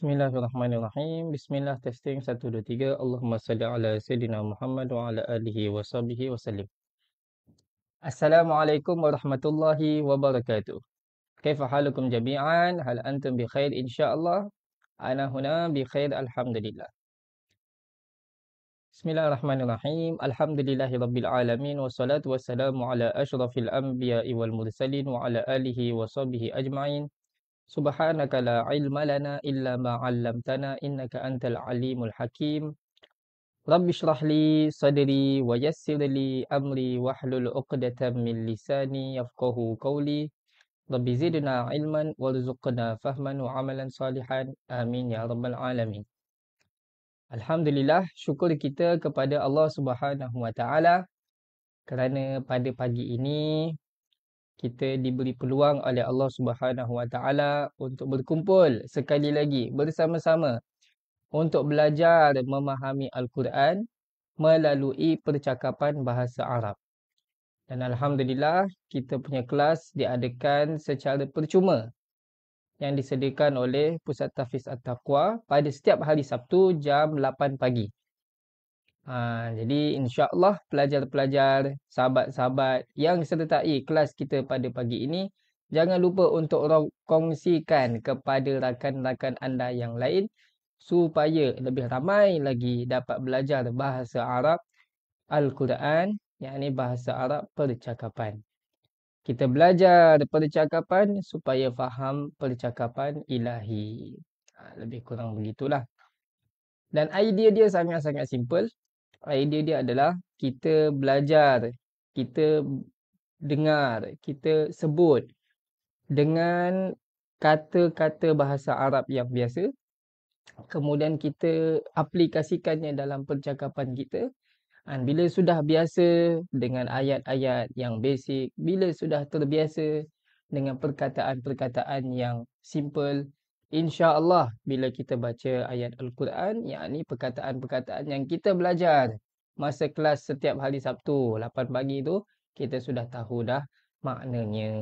Bismillahirrahmanirrahim. Bismillah testing 1 2 3. Allahumma salli ala sayidina Muhammad wa ala alihi wa sahbihi wa sallim. Assalamualaikum warahmatullahi wabarakatuh. كيف حالكم جميعا؟ هل أنتم بخير إن شاء الله؟ أنا هنا بخير الحمد لله. بسم الله الرحمن الرحيم الحمد لله رب العالمين والصلاة والسلام على أشرف الأنبياء والمرسلين وعلى آله وصحبه أجمعين Subhanaka la ilma lana illa ma 'allamtana innaka antal alimul hakim. Rabbi shrah li sadri wa yassir li amri wa hlul 'uqdatam min lisani yafqahu qawli. Rabbi zidna 'ilman warzuqna fahman wa 'amalan salihan. Amin ya rabbal alamin. Alhamdulillah, syukur kita kepada Allah Subhanahu wa taala kerana pada pagi ini kita diberi peluang oleh Allah Subhanahu Wa Taala untuk berkumpul sekali lagi bersama-sama untuk belajar memahami Al-Quran melalui percakapan bahasa Arab. Dan alhamdulillah kita punya kelas diadakan secara percuma yang disediakan oleh Pusat Tafiz At-Taqwa pada setiap hari Sabtu jam 8 pagi. Ha, jadi insyaAllah pelajar-pelajar, sahabat-sahabat yang sertai kelas kita pada pagi ini, jangan lupa untuk kongsikan kepada rakan-rakan anda yang lain supaya lebih ramai lagi dapat belajar bahasa Arab Al-Quran, yakni bahasa Arab percakapan. Kita belajar percakapan supaya faham percakapan ilahi. Ha, lebih kurang begitulah. Dan idea dia sangat-sangat simple idea dia adalah kita belajar, kita dengar, kita sebut dengan kata-kata bahasa Arab yang biasa. Kemudian kita aplikasikannya dalam percakapan kita. Dan ah, bila sudah biasa dengan ayat-ayat yang basic, bila sudah terbiasa dengan perkataan-perkataan yang simple, Insyaallah bila kita baca ayat al-Quran yakni perkataan-perkataan yang kita belajar masa kelas setiap hari Sabtu 8 pagi tu kita sudah tahu dah maknanya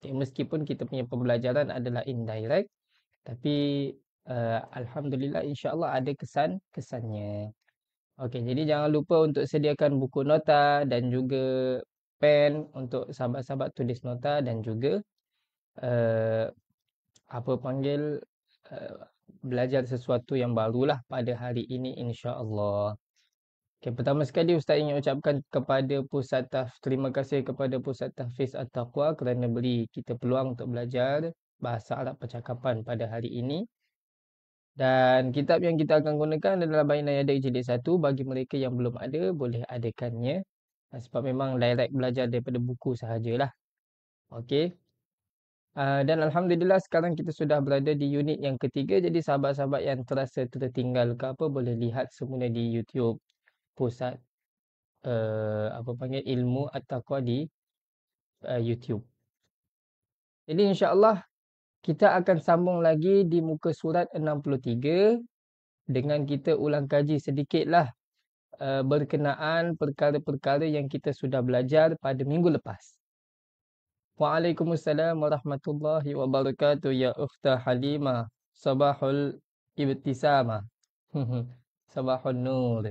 okay, meskipun kita punya pembelajaran adalah indirect tapi uh, alhamdulillah Insyaallah ada kesan-kesannya okey jadi jangan lupa untuk sediakan buku nota dan juga pen untuk sahabat-sahabat tulis nota dan juga uh, apa panggil uh, belajar sesuatu yang barulah pada hari ini insya-Allah. Okay, pertama sekali Ustaz ingin ucapkan kepada Pusat Taf, terima kasih kepada Pusat Tafiz At-Taqwa kerana beri kita peluang untuk belajar bahasa Arab percakapan pada hari ini. Dan kitab yang kita akan gunakan adalah Bain Ayadik Jilid 1 bagi mereka yang belum ada boleh adakannya. Sebab memang direct belajar daripada buku sahajalah. Okey. Ah, dan Alhamdulillah sekarang kita sudah berada di unit yang ketiga. Jadi sahabat-sahabat yang terasa tertinggal ke apa boleh lihat semula di YouTube pusat uh, apa panggil ilmu atau kau di uh, YouTube. Jadi insyaAllah kita akan sambung lagi di muka surat 63 dengan kita ulang kaji sedikitlah uh, berkenaan perkara-perkara yang kita sudah belajar pada minggu lepas. Waalaikumsalam warahmatullahi wabarakatuh ya ukhta Halima Sabahul ibtisama. Sabahun nur.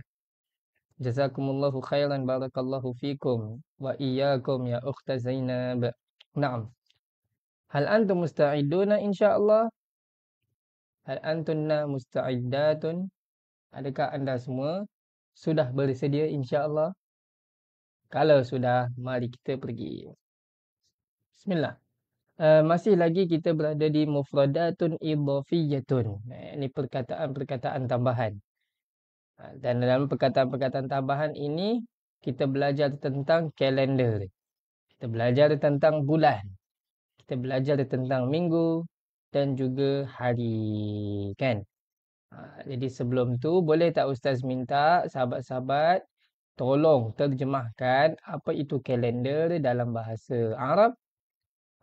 Jazakumullahu khairan barakallahu fikum wa iyyakum ya ukhta Zainab. Naam. Hal antum musta'iduna insyaallah? Hal antunna musta'iddatun? Adakah anda semua sudah bersedia insyaallah? Kalau sudah, mari kita pergi. Bismillah. Uh, masih lagi kita berada di mufradatun idhafiyyatun. Eh, ini perkataan-perkataan tambahan. Ha, dan dalam perkataan-perkataan tambahan ini, kita belajar tentang kalender. Kita belajar tentang bulan. Kita belajar tentang minggu dan juga hari. kan? Ha, jadi sebelum tu boleh tak Ustaz minta sahabat-sahabat tolong terjemahkan apa itu kalender dalam bahasa Arab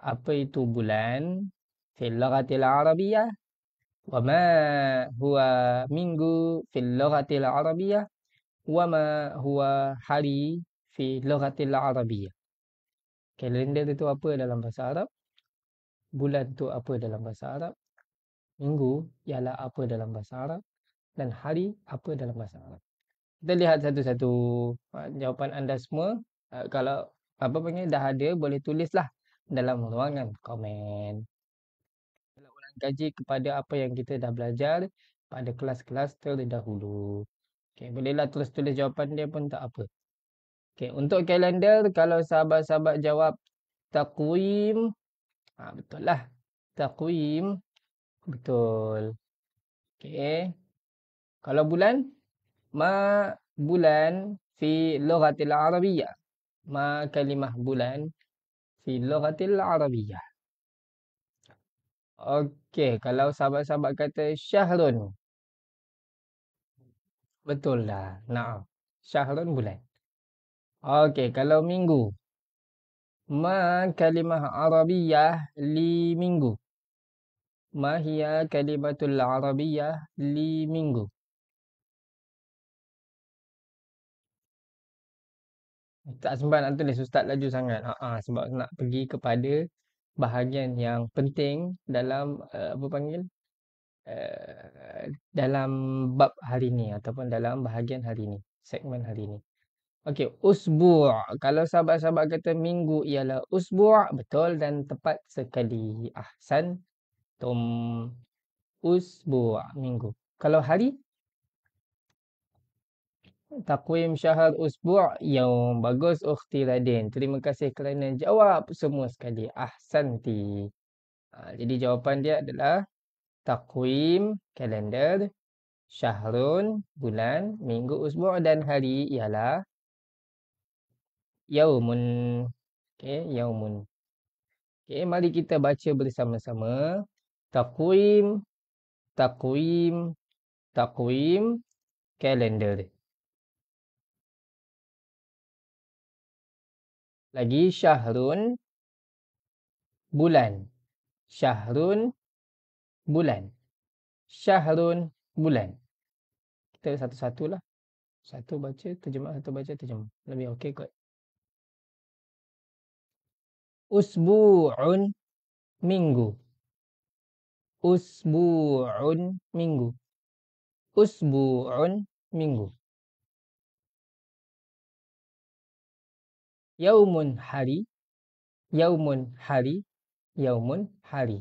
apa itu bulan fil lughatil arabiyyah wa ma huwa minggu fil lughatil arabiyyah wa ma huwa hari fi lughatil arabiyyah kalender itu apa dalam bahasa arab bulan itu apa dalam bahasa arab minggu ialah apa dalam bahasa arab dan hari apa dalam bahasa arab kita lihat satu-satu ah, jawapan anda semua ah, kalau apa panggil dah ada boleh tulislah dalam ruangan komen. Ulang kaji kepada apa yang kita dah belajar pada kelas-kelas terlebih dahulu. Okay, bolehlah terus tulis jawapan dia pun tak apa. Okay, untuk kalender, kalau sahabat-sahabat jawab takwim, ha, betul lah. Takwim, betul. Okay. Kalau bulan, ma bulan fi logatil Arabiya, Ma kalimah bulan fi lughatil arabiyah. Okey, kalau sahabat-sahabat kata syahrun. Betul lah. Naam. Syahrun bulan. Okey, kalau minggu. Ma kalimah arabiyah li minggu. Ma hiya kalimatul arabiyah li minggu. Tak sempat nak tulis Ustaz laju sangat. Ha, sebab nak pergi kepada bahagian yang penting dalam uh, apa panggil? Uh, dalam bab hari ni ataupun dalam bahagian hari ni, segmen hari ni. Okey, usbu' kalau sahabat-sahabat kata minggu ialah usbu' betul dan tepat sekali. Ahsan. Tum usbu' minggu. Kalau hari Takwim syahar usbu' yaum. Bagus, Ukhti Radin. Terima kasih kerana jawab semua sekali. Ahsanti. Ha, jadi jawapan dia adalah Takwim kalender syahrun bulan minggu usbu' dan hari ialah yaumun. Okey, yaumun. okay. mari kita baca bersama-sama. Takwim, takwim, takwim kalender. lagi syahrun bulan syahrun bulan syahrun bulan kita satu-satulah satu baca terjemah satu baca terjemah lebih okey kot usbu'un minggu usbu'un minggu usbu'un minggu yaumun hari yaumun hari yaumun hari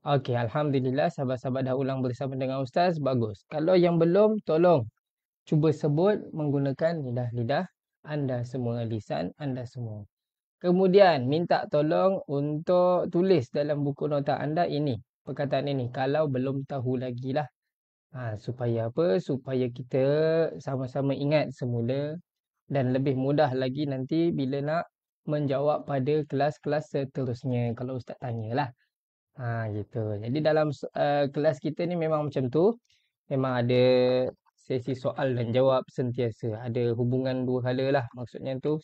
Okey, alhamdulillah sahabat-sahabat dah ulang bersama dengan ustaz, bagus. Kalau yang belum, tolong cuba sebut menggunakan lidah-lidah anda semua lisan anda semua. Kemudian minta tolong untuk tulis dalam buku nota anda ini, perkataan ini kalau belum tahu lagilah. Ha, supaya apa? Supaya kita sama-sama ingat semula dan lebih mudah lagi nanti bila nak menjawab pada kelas-kelas seterusnya kalau ustaz tanyalah. Ha gitu. Jadi dalam uh, kelas kita ni memang macam tu. Memang ada sesi soal dan jawab sentiasa. Ada hubungan dua hala lah maksudnya tu.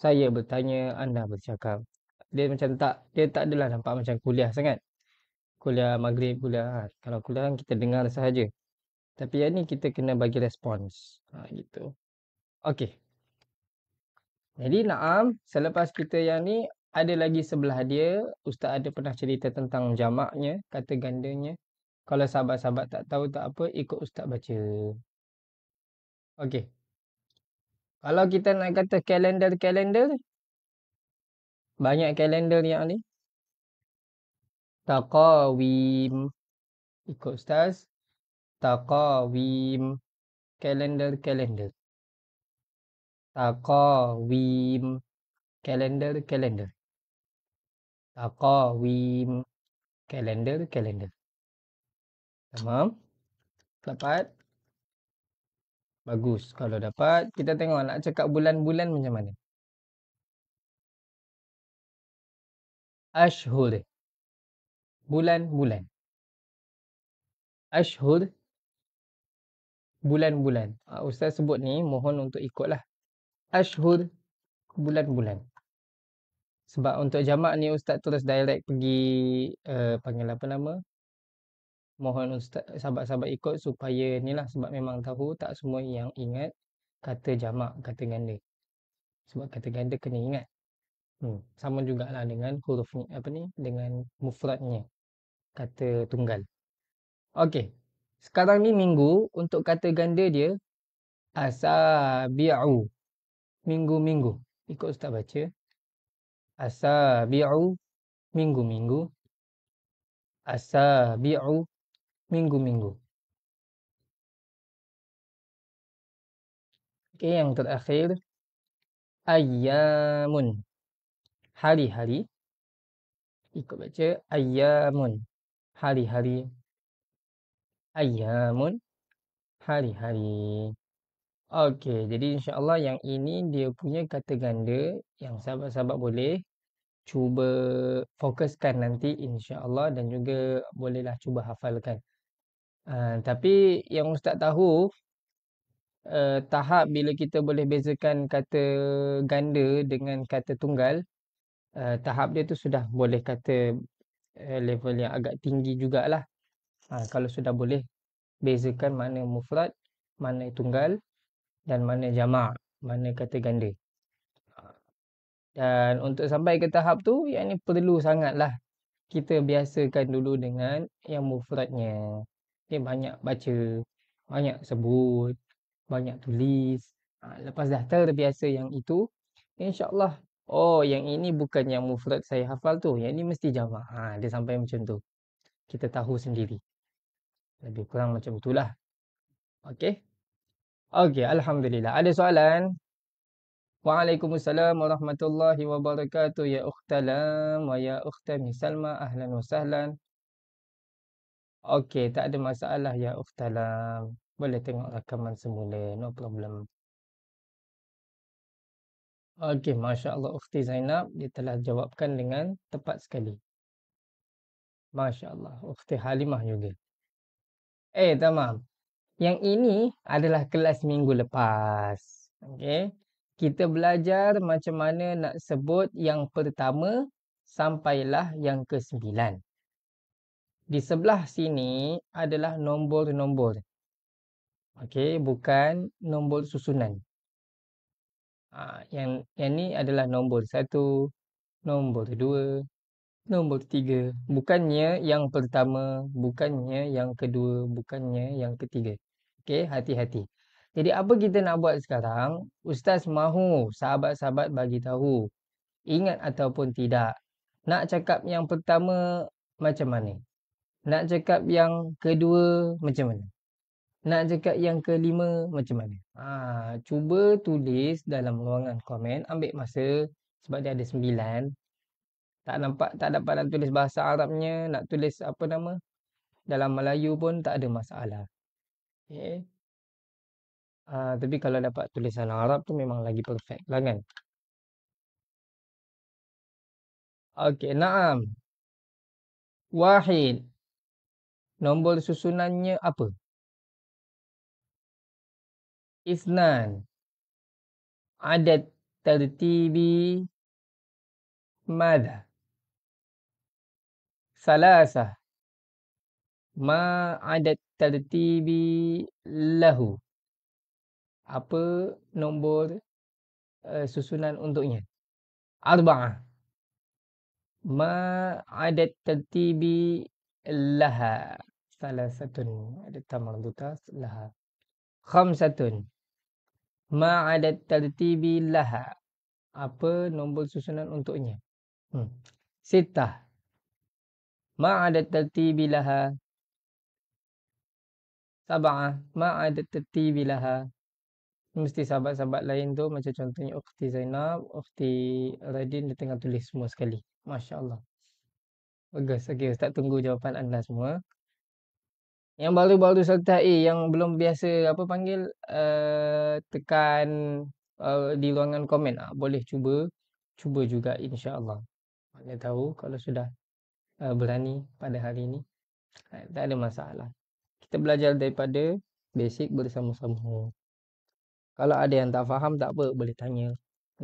Saya bertanya, anda bercakap. Dia macam tak, dia tak adalah nampak macam kuliah sangat. Kuliah maghrib, kuliah. Ha. Kalau kuliah kan kita dengar sahaja. Tapi yang ni kita kena bagi respons. Ha, gitu. Okey. Jadi Naam, selepas kita yang ni, ada lagi sebelah dia. Ustaz ada pernah cerita tentang jamaknya, kata gandanya. Kalau sahabat-sahabat tak tahu tak apa, ikut Ustaz baca. Okey. Kalau kita nak kata kalender-kalender, banyak kalender yang ni. Taqawim. Ikut Ustaz. Taqawim. Kalender-kalender. Taqawim. Kalender, kalender. Taqawim. Kalender, kalender. Tamam. Dapat. Bagus. Kalau dapat, kita tengok nak cakap bulan-bulan macam mana. Ashhud. Bulan-bulan. Ashhud. Bulan-bulan. Ah, ustaz sebut ni, mohon untuk ikutlah ashhur bulan-bulan. Sebab untuk jamak ni ustaz terus direct pergi uh, panggil apa nama? Mohon ustaz sahabat-sahabat ikut supaya inilah sebab memang tahu tak semua yang ingat kata jamak kata ganda. Sebab kata ganda kena ingat. Hmm. Sama jugalah dengan huruf ni, apa ni dengan mufradnya kata tunggal. Okey. Sekarang ni minggu untuk kata ganda dia asabi'u minggu-minggu. Ikut ustaz baca. Asabi'u minggu-minggu. Asabi'u minggu-minggu. Okey, yang terakhir. Ayyamun. Hari-hari. Ikut baca. Ayyamun. Hari-hari. Ayyamun. Hari-hari. Okey, jadi insya-Allah yang ini dia punya kata ganda yang sahabat-sahabat boleh cuba fokuskan nanti insya-Allah dan juga bolehlah cuba hafalkan. Uh, tapi yang ustaz tahu uh, tahap bila kita boleh bezakan kata ganda dengan kata tunggal, uh, tahap dia tu sudah boleh kata uh, level yang agak tinggi jugalah. Uh, kalau sudah boleh bezakan mana mufrad, mana tunggal dan mana jama' mana kata ganda ha. dan untuk sampai ke tahap tu yang ni perlu sangatlah kita biasakan dulu dengan yang mufradnya okay, banyak baca banyak sebut banyak tulis ha, lepas dah terbiasa yang itu insyaallah oh yang ini bukan yang mufrad saya hafal tu yang ni mesti jama' ha, dia sampai macam tu kita tahu sendiri lebih kurang macam itulah okey Okey, Alhamdulillah. Ada soalan? Waalaikumsalam warahmatullahi wabarakatuh. Ya ukhtalam wa ya ukhtami salma ahlan wa sahlan. Okey, tak ada masalah ya ukhtalam. Boleh tengok rakaman semula. No problem. Okey, Masya Allah ukhti Zainab. Dia telah jawabkan dengan tepat sekali. Masya Allah. Ukhti Halimah juga. Eh, tamam. Yang ini adalah kelas minggu lepas. Okay, Kita belajar macam mana nak sebut yang pertama sampailah yang ke sembilan. Di sebelah sini adalah nombor-nombor. Okay, bukan nombor susunan. Ha, yang yang ni adalah nombor satu, nombor dua, nombor tiga. Bukannya yang pertama, bukannya yang kedua, bukannya yang ketiga. Okey, hati-hati. Jadi apa kita nak buat sekarang? Ustaz mahu sahabat-sahabat bagi tahu. Ingat ataupun tidak. Nak cakap yang pertama macam mana? Nak cakap yang kedua macam mana? Nak cakap yang kelima macam mana? Ah, cuba tulis dalam ruangan komen. Ambil masa sebab dia ada sembilan. Tak nampak, tak dapat nak tulis bahasa Arabnya. Nak tulis apa nama? Dalam Melayu pun tak ada masalah. Okay. Uh, eh, ah, tapi kalau dapat tulis dalam Arab tu memang lagi perfect lah kan. Okay, naam. Wahid. Nombor susunannya apa? Isnan. Adat tertibi. Mada. Salasah. Ma adat tertibi lahu. Apa nombor uh, susunan untuknya? Arba'ah. Ma adat tertibi laha. Salah satu. Ada tamar dutas laha. Khamsatun. Ma adat tertibi laha. Apa nombor susunan untuknya? Hmm. Sittah. Ma adat tertibi laha. Sabah, ma ada tertibi lah. Ah. Mesti sahabat-sahabat lain tu macam contohnya Ukti Zainab, Ukti Radin dia tengah tulis semua sekali. Masya Allah. Bagus. Okay, Ustaz tunggu jawapan anda semua. Yang baru-baru sertai, yang belum biasa apa panggil uh, tekan uh, di ruangan komen. Uh, boleh cuba. Cuba juga insya Allah. Mana tahu kalau sudah uh, berani pada hari ini. Uh, tak ada masalah kita belajar daripada basic bersama-sama. Kalau ada yang tak faham, tak apa, boleh tanya.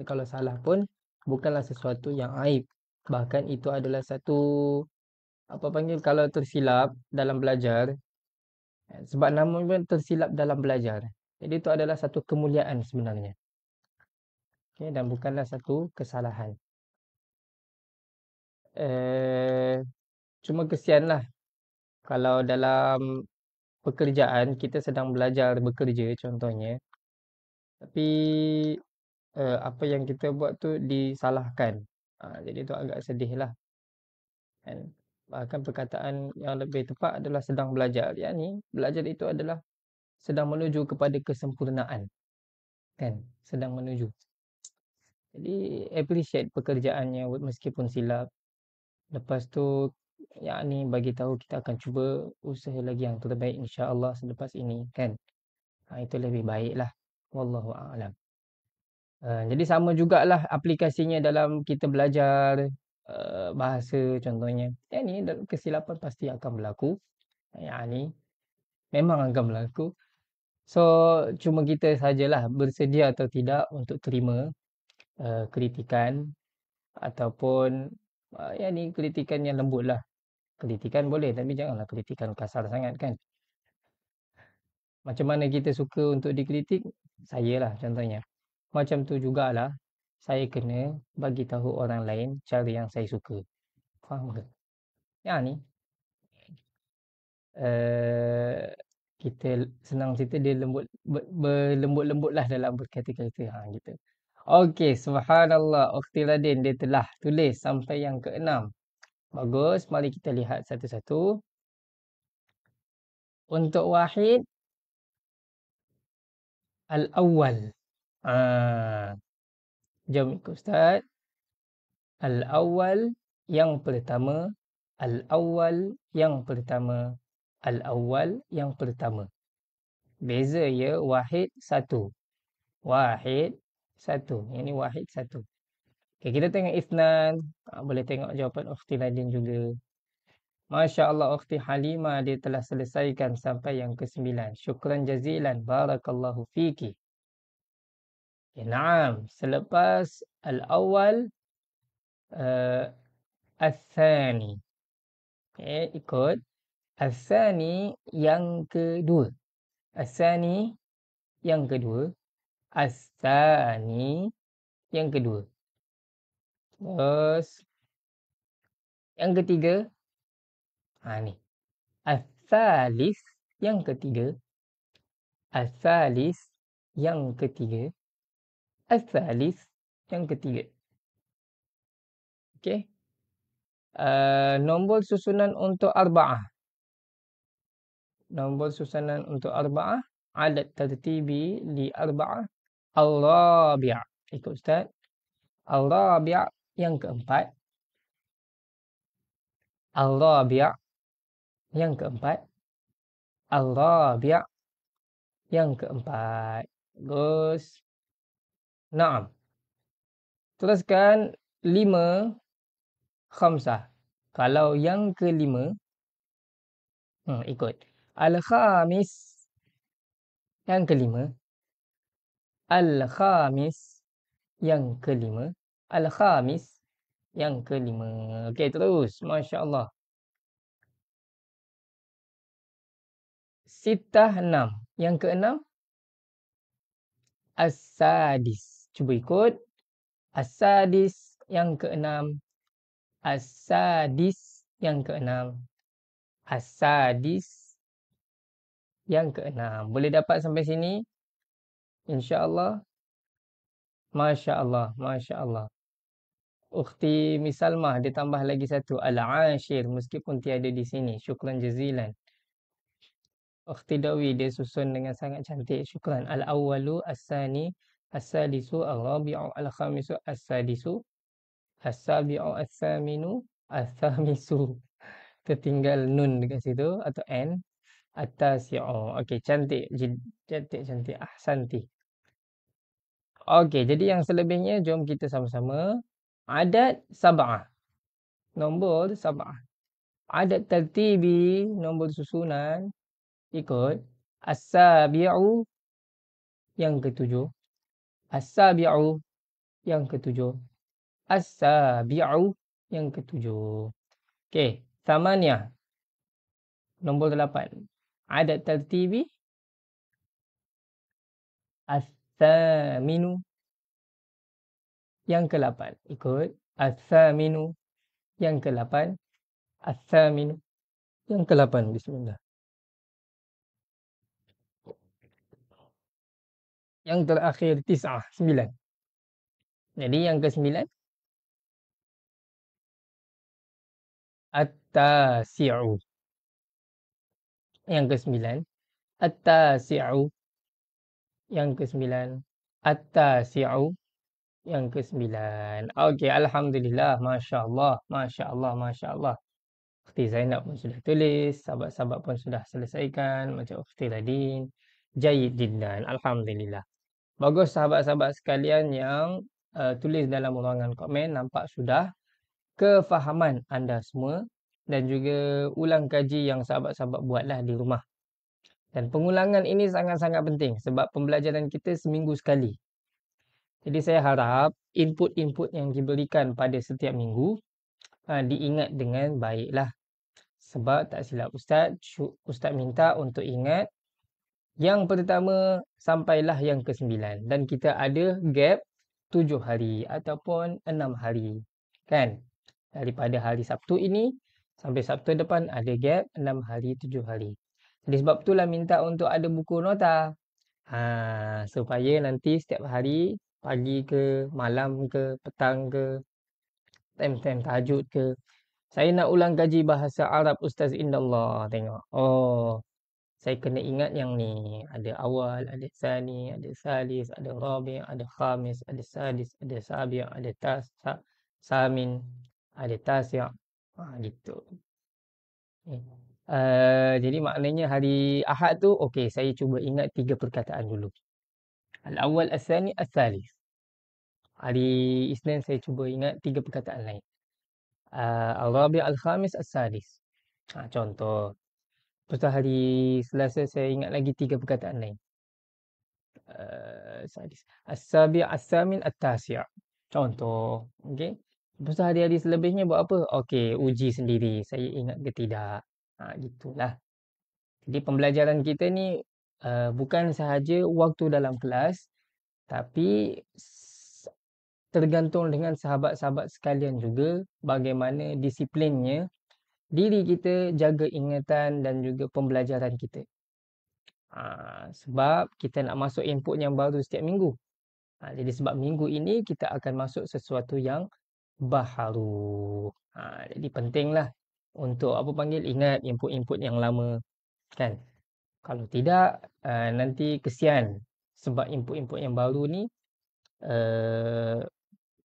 Kalau salah pun, bukanlah sesuatu yang aib. Bahkan itu adalah satu, apa panggil, kalau tersilap dalam belajar, eh, sebab nama tersilap dalam belajar. Jadi itu adalah satu kemuliaan sebenarnya. Okay, dan bukanlah satu kesalahan. Eh, cuma kesianlah kalau dalam pekerjaan kita sedang belajar bekerja contohnya tapi uh, apa yang kita buat tu disalahkan ha, jadi tu agak sedih lah kan bahkan perkataan yang lebih tepat adalah sedang belajar yakni belajar itu adalah sedang menuju kepada kesempurnaan kan sedang menuju jadi appreciate pekerjaannya meskipun silap lepas tu yang ni bagi tahu kita akan cuba usaha lagi yang terbaik insya-Allah selepas ini kan. Ha, itu lebih baiklah. Wallahu a'lam. Uh, jadi sama jugalah aplikasinya dalam kita belajar uh, bahasa contohnya. Yang ni kesilapan pasti akan berlaku. Yang ni memang akan berlaku. So cuma kita sajalah bersedia atau tidak untuk terima uh, kritikan ataupun uh, yang ni kritikan yang lembut lah kritikan boleh tapi janganlah kritikan kasar sangat kan macam mana kita suka untuk dikritik saya lah contohnya macam tu jugalah saya kena bagi tahu orang lain cara yang saya suka faham ke Yang ni uh, kita senang cerita dia lembut berlembut-lembut lah dalam berkata-kata ha, gitu. Okey, subhanallah. Ukti Radin dia telah tulis sampai yang keenam. Bagus. Mari kita lihat satu-satu. Untuk Wahid. Al-awwal. Ah. Jom ikut Ustaz. Al-awwal yang pertama. Al-awwal yang pertama. Al-awwal yang pertama. Beza ya. Wahid satu. Wahid satu. Ini wahid satu. Okay, kita tengok Ithnan. Ha, ah, boleh tengok jawapan Ukhti Nadine juga. Masya Allah Ukhti Halimah dia telah selesaikan sampai yang ke-9. Syukran jazilan. Barakallahu fiki. Ya, naam. Selepas al-awal, uh, eh, al-thani. Okay, ikut. Al-thani yang kedua. Al-thani yang kedua. Al-thani yang kedua. Al Terus yang ketiga ha ni. Asalis yang ketiga. Asalis yang ketiga. Asalis yang ketiga. Okey. Uh, eh, nombor susunan untuk arba'ah. Nombor susunan untuk arba'ah. Alat tertibi di arba'ah. Al-Rabi'ah. Ikut Ustaz. Al-Rabi'ah yang keempat, Allah biak. Yang keempat, Allah biak. Yang keempat, bagus. Naam. Teruskan lima khamsah. Kalau yang kelima, hmm, ikut. Al-Khamis. Yang kelima. Al-Khamis. Yang kelima. Al-Khamis yang kelima. Okey, terus. Masya Allah. Sitah enam. Yang keenam. As-Sadis. Cuba ikut. As-Sadis yang keenam. As-Sadis yang keenam. As-Sadis yang keenam. Boleh dapat sampai sini? InsyaAllah. Masya Allah. Masya Allah. Ukhti Misalmah dia tambah lagi satu Al-Ashir meskipun tiada di sini Syukran Jazilan Ukhti Dawi dia susun dengan sangat cantik Syukran Al-Awwalu As-Sani As-Sadisu Al-Rabi'u Al-Khamisu As-Sadisu As-Sabi'u As-Saminu As-Samisu Tertinggal Nun dekat situ Atau N At-Tasi'u Okey cantik Cantik-cantik Ahsanti Okey jadi yang selebihnya Jom kita sama-sama Adat sabah. Nombor sabah. Adat tertibi nombor susunan ikut as-sabi'u yang ketujuh. As-sabi'u yang ketujuh. As-sabi'u yang ketujuh. Okey, tamannya. Nombor delapan. Adat tertibi as-saminu yang ke-8 ikut as-saminu yang ke-8 as yang ke-8 bismillah yang terakhir tisah 9 jadi yang ke-9 at-tasi'u yang ke-9 at-tasi'u yang ke-9 at-tasi'u yang ke-9. Okey, alhamdulillah, masya-Allah, masya-Allah, masya-Allah. Ukhti Zainab pun sudah tulis, sahabat-sahabat pun sudah selesaikan macam Ukhti Ladin, Jayid Dinan, alhamdulillah. Bagus sahabat-sahabat sekalian yang uh, tulis dalam ruangan komen nampak sudah kefahaman anda semua dan juga ulang kaji yang sahabat-sahabat buatlah di rumah. Dan pengulangan ini sangat-sangat penting sebab pembelajaran kita seminggu sekali. Jadi saya harap input-input yang diberikan pada setiap minggu uh, diingat dengan baiklah. Sebab tak silap ustaz, ustaz minta untuk ingat yang pertama sampailah yang ke sembilan dan kita ada gap tujuh hari ataupun enam hari. Kan? Daripada hari Sabtu ini sampai Sabtu depan ada gap enam hari tujuh hari. Jadi sebab itulah minta untuk ada buku nota. Ha, supaya nanti setiap hari pagi ke, malam ke, petang ke, time-time tajud ke. Saya nak ulang kaji bahasa Arab Ustaz Indallah. Tengok. Oh, saya kena ingat yang ni. Ada awal, ada sani, ada salis, ada rabi, ada khamis, ada sadis, ada sabi, ada tas, sa, samin, ada yang Ha, gitu. Uh, jadi maknanya hari Ahad tu, okey, saya cuba ingat tiga perkataan dulu. Al-awal, al-sani, al-salis. Hari Isnin saya cuba ingat tiga perkataan lain. Uh, ah, Al-Rabi Al-Khamis Al-Sadis. Ha, ah, contoh. Lepas tu hari Selasa saya ingat lagi tiga perkataan lain. Uh, As-Sabi As-Samin Al-Tasya. Contoh. Okay. Lepas tu hari-hari selebihnya buat apa? Okey, uji sendiri. Saya ingat ke tidak. Ha, gitulah. Jadi pembelajaran kita ni uh, bukan sahaja waktu dalam kelas tapi tergantung dengan sahabat-sahabat sekalian juga bagaimana disiplinnya diri kita jaga ingatan dan juga pembelajaran kita. Ha, sebab kita nak masuk input yang baru setiap minggu. Ha, jadi sebab minggu ini kita akan masuk sesuatu yang baharu. Ha, jadi pentinglah untuk apa panggil ingat input-input yang lama kan. Kalau tidak uh, nanti kesian sebab input-input yang baru ni uh,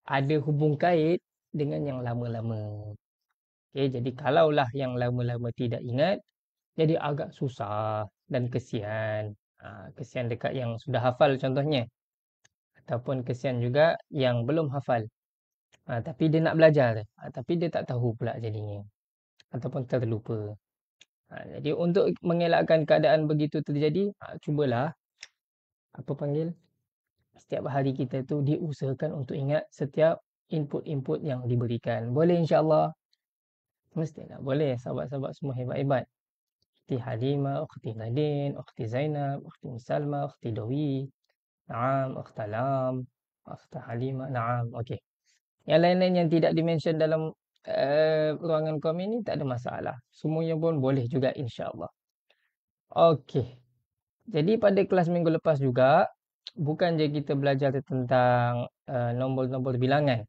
ada hubung kait dengan yang lama-lama. Okay, jadi kalaulah yang lama-lama tidak ingat, jadi agak susah dan kesian. Ha, kesian dekat yang sudah hafal contohnya. Ataupun kesian juga yang belum hafal. Ha, tapi dia nak belajar. Ha, tapi dia tak tahu pula jadinya. Ataupun terlupa. Ha, jadi untuk mengelakkan keadaan begitu terjadi, ha, cubalah. Apa panggil? setiap hari kita tu diusahakan untuk ingat setiap input-input yang diberikan. Boleh insyaAllah? Mesti nak lah, boleh sahabat-sahabat semua hebat-hebat. Ukti Halimah, Ukti Nadine, Ukti Zainab, Ukti Musalma, Ukti Dawi, Naam, Ukti Alam, Ukti Halimah, Naam. Okay. Yang lain-lain yang tidak dimention dalam uh, ruangan komen ni tak ada masalah. Semuanya pun boleh juga insyaAllah. Okay. Jadi pada kelas minggu lepas juga, bukan je kita belajar tentang uh, nombor-nombor bilangan.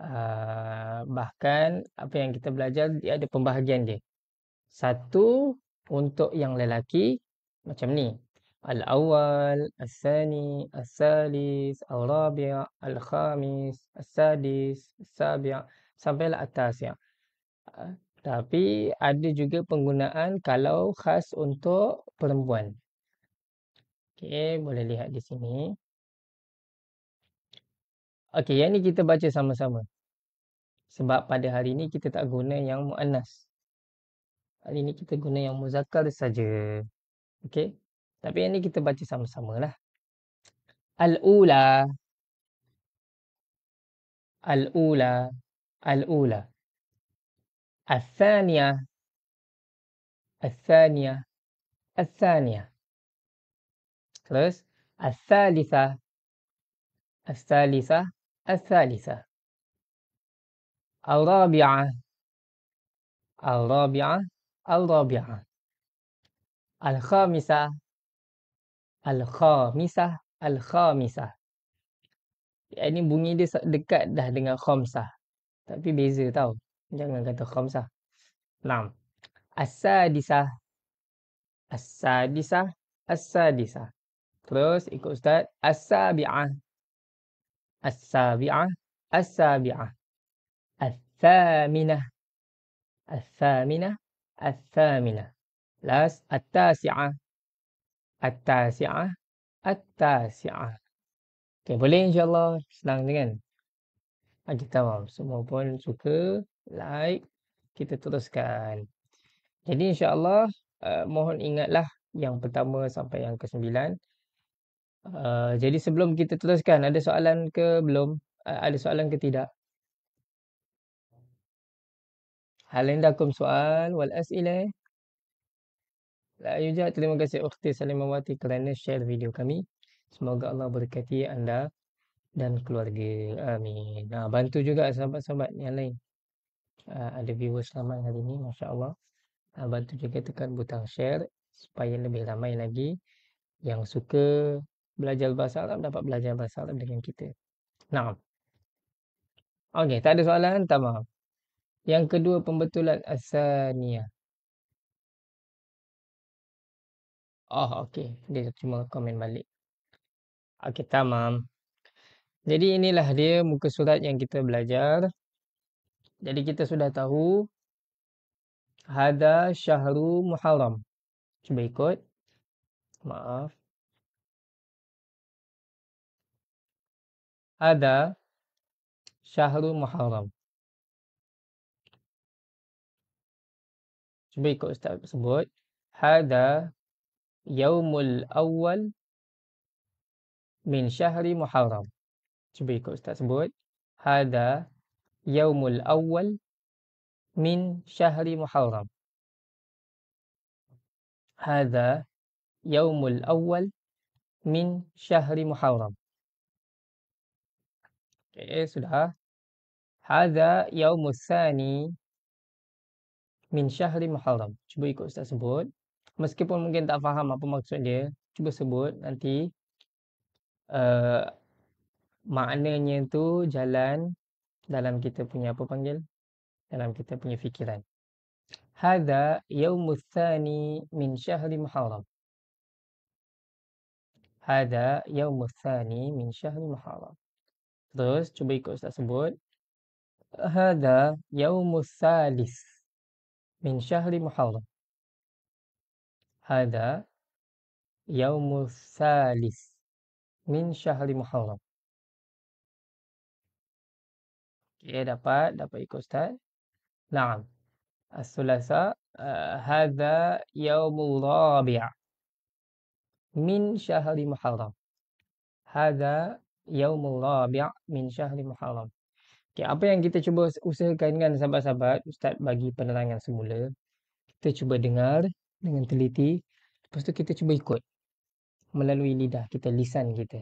Uh, bahkan apa yang kita belajar dia ada pembahagian dia. Satu untuk yang lelaki macam ni. al awal, al-thani, al-thalis, al-rabi', al-khamis, al-sadis, al-sabi' sampailah atas ya. Ah, tapi ada juga penggunaan kalau khas untuk perempuan. Okey, boleh lihat di sini. Okey, yang ni kita baca sama-sama. Sebab pada hari ni kita tak guna yang mu'annas. Hari ni kita guna yang muzakkar saja. Okey. Tapi yang ni kita baca sama sama lah. Al-ula. Al-ula. Al-ula. Al-thaniyah. Al-thaniyah. Al-thaniyah. Terus, al-thalithah. Al-thalithah. Al-thalithah. Al-rabi'ah. Al-rabi'ah. Al-rabi'ah. Al-khamisah. Al-khamisah. Al-khamisah. Ini bunyi dia dekat dah dengan khamsah. Tapi beza tau. Jangan kata khamsah. Enam. As-sadisah. As-sadisah. As-sadisah. Terus ikut Ustaz. As-sabi'ah. As-sabi'ah. As-sabi'ah. As-thaminah. As-thaminah. As-thaminah. Last. At-tasi'ah. At-tasi'ah. At-tasi'ah. Okay, boleh insyaAllah. Senang je kan? Ah, kita faham. Semua pun suka. Like. Kita teruskan. Jadi insyaAllah. Uh, mohon ingatlah. Yang pertama sampai yang ke sembilan. Uh, jadi sebelum kita teruskan, ada soalan ke belum? Uh, ada soalan ke tidak? Hal soal wal as'ilai? Eh? La yujad. Ya, terima kasih Ukhti Salimawati kerana share video kami. Semoga Allah berkati anda dan keluarga. Amin. Nah, bantu juga sahabat-sahabat yang lain. Uh, ada viewers selama hari ini, Masya Allah. Uh, ah, bantu juga tekan butang share supaya lebih ramai lagi yang suka belajar bahasa Arab dapat belajar bahasa Arab dengan kita. Nah. Okey, tak ada soalan, tamam. Yang kedua pembetulan asaniah. Oh, okey. Dia cuma komen balik. Okey, tamam. Jadi inilah dia muka surat yang kita belajar. Jadi kita sudah tahu hada syahrul muharram. Cuba ikut. Maaf. ada syahrul muharram cuba ikut ustaz sebut hada yaumul awal min syahri muharram cuba ikut ustaz sebut hada yaumul awal min syahri muharram hada yaumul awal min syahri muharram Eh, sudah. Hadha yaumus sani min syahri muharram. Cuba ikut Ustaz sebut. Meskipun mungkin tak faham apa maksud dia, cuba sebut nanti. Uh, maknanya tu jalan dalam kita punya apa panggil? Dalam kita punya fikiran. Hadha yaumus sani min syahri muharram. Hadha yaumus sani min syahri muharram. Terus cuba ikut ustaz sebut. Hada yaumus salis min syahri Muharram. Hada yaumus salis min syahri Muharram. Okey dapat dapat ikut ustaz. Naam. As-sulasa eh, hada yaumul rabi' min syahri Muharram. Hada yaumul rabi' min syahri muharram. Okey, apa yang kita cuba usahakan kan sahabat-sahabat, ustaz bagi penerangan semula. Kita cuba dengar dengan teliti, lepas tu kita cuba ikut melalui lidah kita, lisan kita.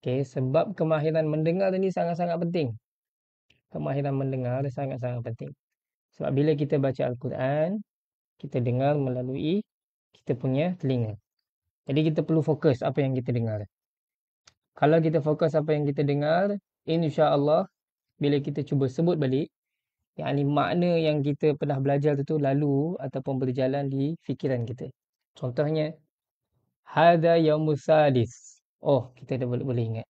Okey, sebab kemahiran mendengar ni sangat-sangat penting. Kemahiran mendengar sangat-sangat penting. Sebab bila kita baca Al-Quran, kita dengar melalui kita punya telinga. Jadi kita perlu fokus apa yang kita dengar kalau kita fokus apa yang kita dengar, insya-Allah bila kita cuba sebut balik, yakni makna yang kita pernah belajar tu, tu lalu ataupun berjalan di fikiran kita. Contohnya hadha yaumus salis. Oh, kita dah boleh, boleh ingat.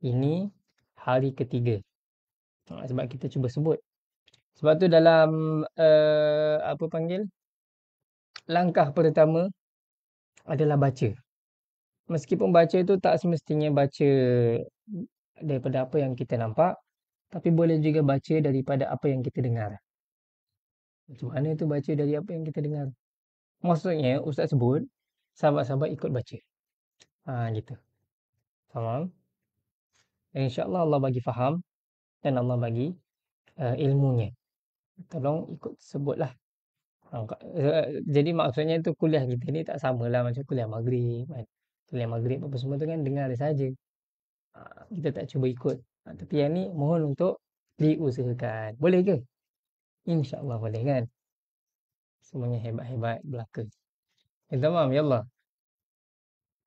Ini hari ketiga. Ha, sebab kita cuba sebut. Sebab tu dalam uh, apa panggil langkah pertama adalah baca meskipun baca itu tak semestinya baca daripada apa yang kita nampak tapi boleh juga baca daripada apa yang kita dengar. Macam mana tu baca dari apa yang kita dengar? Maksudnya ustaz sebut sahabat-sahabat ikut baca. Ha gitu. Faham? Insyaallah allah bagi faham dan Allah bagi uh, ilmunya. Tolong ikut sebutlah. Ha, eh, jadi maksudnya itu kuliah kita ni tak samalah macam kuliah maghrib kan. Selain maghrib apa semua tu kan dengar dia saja. Ah, kita tak cuba ikut. Ha, tapi yang ni mohon untuk diusahakan. Boleh ke? InsyaAllah boleh kan? Semuanya hebat-hebat belakang. Minta maaf, ya Allah.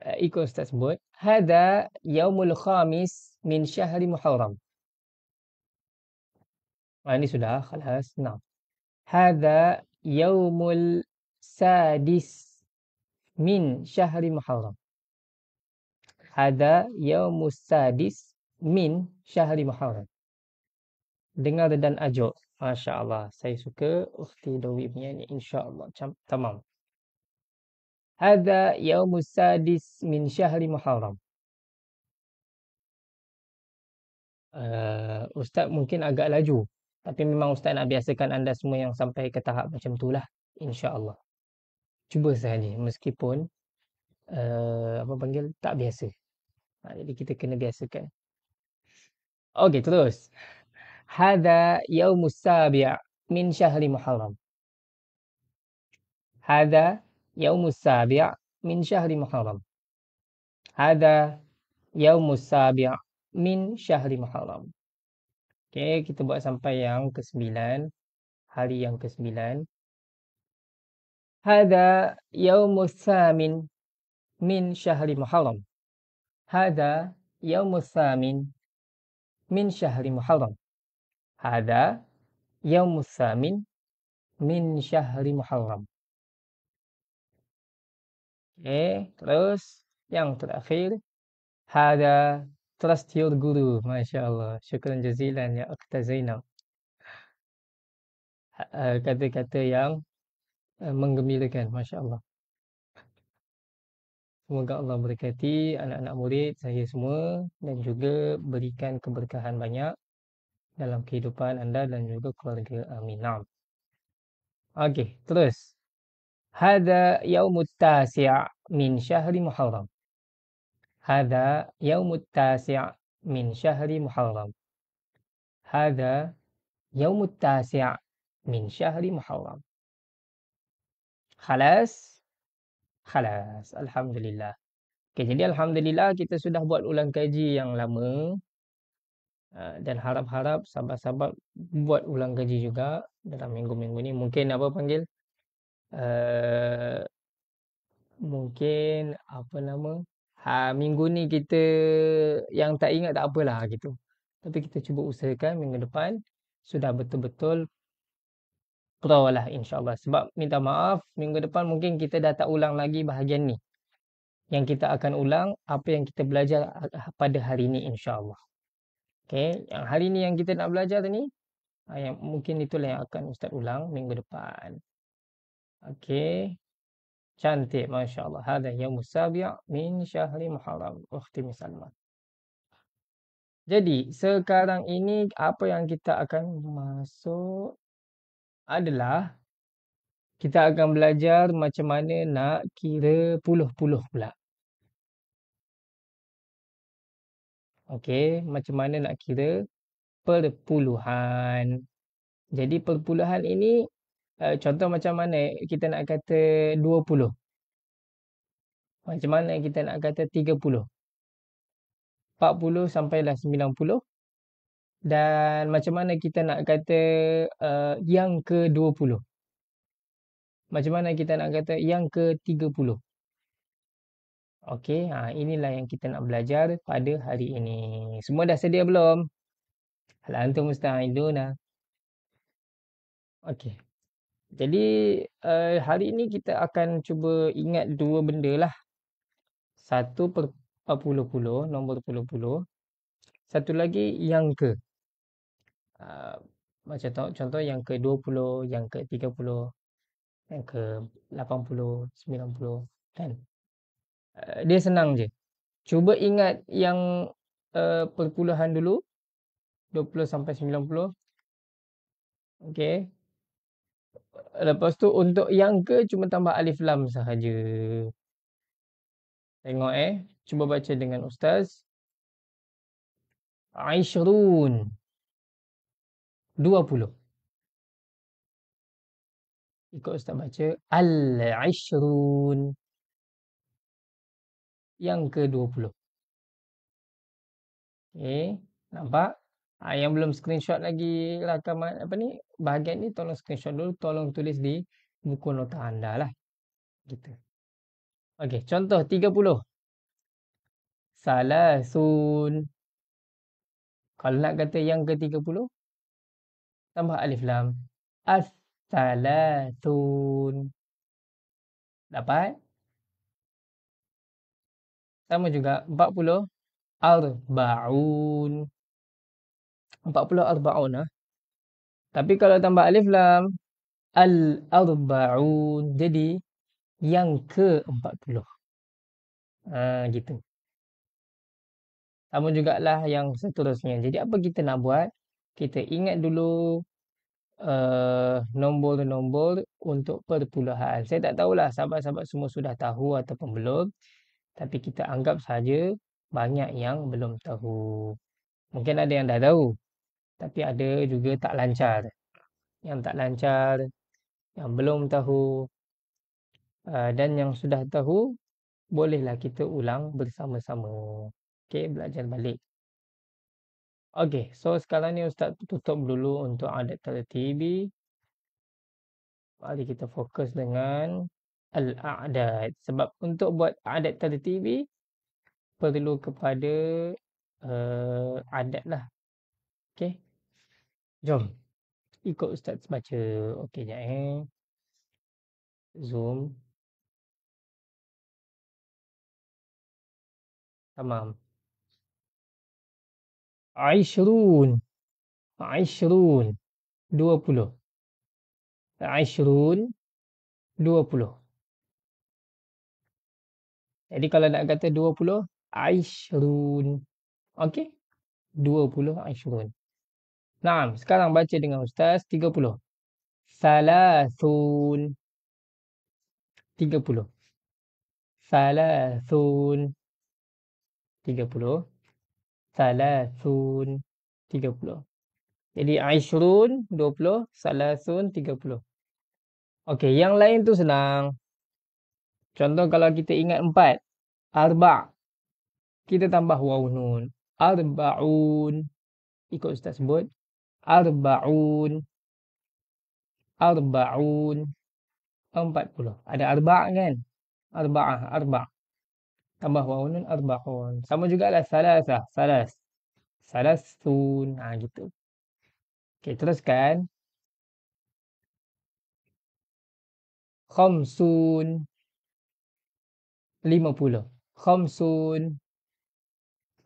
Uh, ikut Ustaz sebut. Hada yaumul khamis min syahri muharram. Ah, ini sudah khalas. Nah. Hada yaumul sadis min syahri muharram. Hada yaumus sadis min syahri muharram. Dengar dan ajok. Masya Allah. Saya suka ukti Dawi punya ni. Insya Allah. Cam, tamam. Hada yaumus sadis min syahri muharram. Uh, Ustaz mungkin agak laju. Tapi memang Ustaz nak biasakan anda semua yang sampai ke tahap macam itulah. Insya Allah. Cuba sahaja. Meskipun uh, apa panggil tak biasa. Ah, jadi kita kena biasakan. Okey, terus. Hada yaumus sabi' min syahri Muharram. Hada yaumus sabi' min syahri Muharram. Hada yaumus sabi' min syahri Muharram. Okey, kita buat sampai yang ke-9. Hari yang ke-9. Hada yaumus samin min syahri Muharram. Hada yaumus samin min syahri Muharram. Hada yaumus samin min syahri Muharram. Okay, terus yang terakhir. Hada trust your guru. Masya Allah. Syukuran jazilan ya Akhtar Zainal. Ha, eh, kata-kata yang eh, menggembirakan. Masya Allah. Semoga Allah berkati anak-anak murid saya semua dan juga berikan keberkahan banyak dalam kehidupan anda dan juga keluarga Aminam. Okey, terus. Hada yaumut tasi' min syahri Muharram. Hada yaumut tasi' min syahri Muharram. Hada yaumut tasi' min syahri Muharram. Khalas. Khalas. Alhamdulillah. Okay, jadi Alhamdulillah kita sudah buat ulang kaji yang lama. Eh, dan harap-harap sahabat-sahabat buat ulang kaji juga dalam minggu-minggu ni. Mungkin apa panggil? Uh, mungkin apa nama? Ha, minggu ni kita yang tak ingat tak apalah gitu. Tapi kita cuba usahakan minggu depan sudah betul-betul pro lah insyaAllah. Sebab minta maaf, minggu depan mungkin kita dah tak ulang lagi bahagian ni. Yang kita akan ulang, apa yang kita belajar ah, pada hari ni insyaAllah. Okay, yang hari ni yang kita nak belajar ni, ah, yang mungkin itulah yang akan Ustaz ulang minggu depan. Okay. Cantik, masyaAllah. Hada yaumu musabiyah. min syahri muharram. Ukhtimi salman. Jadi, sekarang ini apa yang kita akan masuk adalah kita akan belajar macam mana nak kira puluh-puluh pula. Okey, macam mana nak kira perpuluhan. Jadi perpuluhan ini eh, contoh macam mana kita nak kata 20. Macam mana kita nak kata 30. 40 sampai lah dan macam mana kita nak kata uh, yang ke-20 macam mana kita nak kata yang ke-30 okey ha inilah yang kita nak belajar pada hari ini semua dah sedia belum hal antum musta'iduna okey jadi uh, hari ini kita akan cuba ingat dua benda lah. Satu per puluh-puluh, nombor puluh-puluh. Satu lagi yang ke. Ah, macam tu, contoh yang ke-20, yang ke-30, yang ke-80, 90 kan. Uh, dia senang je. Cuba ingat yang uh, perpuluhan dulu. 20 sampai 90. okey Lepas tu untuk yang ke cuma tambah alif lam sahaja. Tengok eh. Cuba baca dengan ustaz. Aishrun. 20. Ikut Ustaz baca. Al-Ishrun. Yang ke-20. Okay. Eh, nampak? Ha, yang belum screenshot lagi rakaman apa ni bahagian ni tolong screenshot dulu tolong tulis di buku nota anda lah kita okey contoh 30 sun. kalau nak kata yang ke tiga puluh tambah alif lam as-salatun dapat sama juga 40 arbaun 40 arbaun ah tapi kalau tambah alif lam al arbaun jadi yang ke-40 ah ha, gitu sama jugalah yang seterusnya jadi apa kita nak buat kita ingat dulu eh, nombor-nombor uh, untuk perpuluhan. Saya tak tahulah sahabat-sahabat semua sudah tahu ataupun belum. Tapi kita anggap saja banyak yang belum tahu. Mungkin ada yang dah tahu. Tapi ada juga tak lancar. Yang tak lancar, yang belum tahu uh, dan yang sudah tahu, bolehlah kita ulang bersama-sama. Okey, belajar balik. Okey, so sekarang ni Ustaz tutup dulu untuk adat tertib. Mari kita fokus dengan al-a'dad. Sebab untuk buat adat tertib, perlu kepada uh, adat lah. Okey, jom. Ikut Ustaz baca. Okey, jap eh. Zoom. Tamam. Aishrun. Aishrun. Dua puluh. Aishrun. Dua puluh. Jadi kalau nak kata dua puluh. Aishrun. Okey. Dua puluh Aishrun. Nah, sekarang baca dengan Ustaz. Tiga puluh. Salasun. Tiga puluh. Salasun. Tiga puluh salasun 30. Jadi aishrun 20, salasun 30. Okey, yang lain tu senang. Contoh kalau kita ingat 4, arba. Kita tambah waw Arbaun. Ikut ustaz sebut. Arbaun. Arbaun. 40. Ada arba kan? Arba'ah, arba'. Ah, tambah wawunun arba'un. Sama juga lah salasah. Salas. Salasun. Ha, ah, gitu. Okay, teruskan. Khamsun Lima puluh. khamsun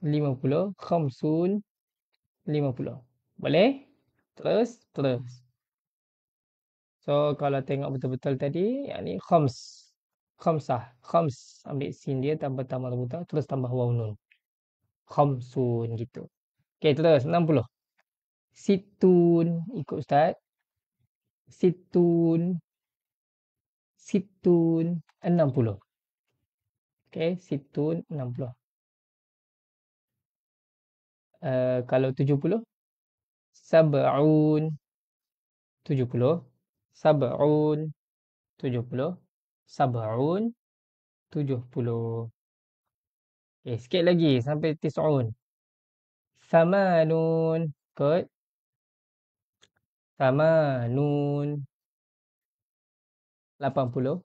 Lima puluh. khamsun Lima puluh. Boleh? Terus? Terus. So, kalau tengok betul-betul tadi, yang ni khoms khamsah. Khams ambil sin dia tanpa tambah buta terus tambah waw nun. Khamsun gitu. Okey terus 60. Situn ikut ustaz. Situn situn 60. Okey situn 60. Uh, eh, kalau 70 sab'un 70 sab'un 70 sab'un 70 okey sikit lagi sampai tis'un thamanun kod thamanun 80 lapan puluh.